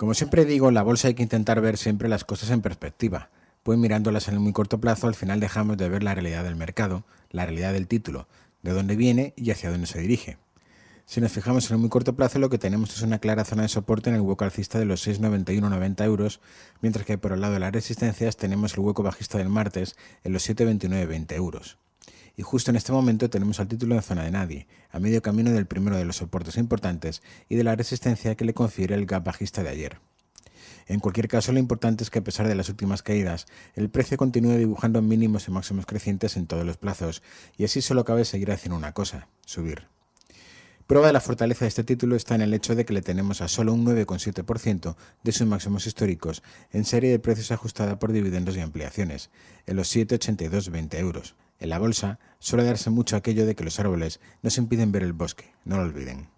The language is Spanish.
Como siempre digo, en la bolsa hay que intentar ver siempre las cosas en perspectiva, pues mirándolas en el muy corto plazo al final dejamos de ver la realidad del mercado, la realidad del título, de dónde viene y hacia dónde se dirige. Si nos fijamos en el muy corto plazo, lo que tenemos es una clara zona de soporte en el hueco alcista de los 6,91-90 euros, mientras que por el lado de las resistencias tenemos el hueco bajista del martes en los 7,29,20 euros y justo en este momento tenemos al título en zona de nadie, a medio camino del primero de los soportes importantes y de la resistencia que le confiere el gap bajista de ayer. En cualquier caso, lo importante es que a pesar de las últimas caídas, el precio continúa dibujando mínimos y máximos crecientes en todos los plazos, y así solo cabe seguir haciendo una cosa, subir. Prueba de la fortaleza de este título está en el hecho de que le tenemos a solo un 9,7% de sus máximos históricos en serie de precios ajustada por dividendos y ampliaciones, en los 7,8220 euros. En la bolsa suele darse mucho aquello de que los árboles nos impiden ver el bosque, no lo olviden.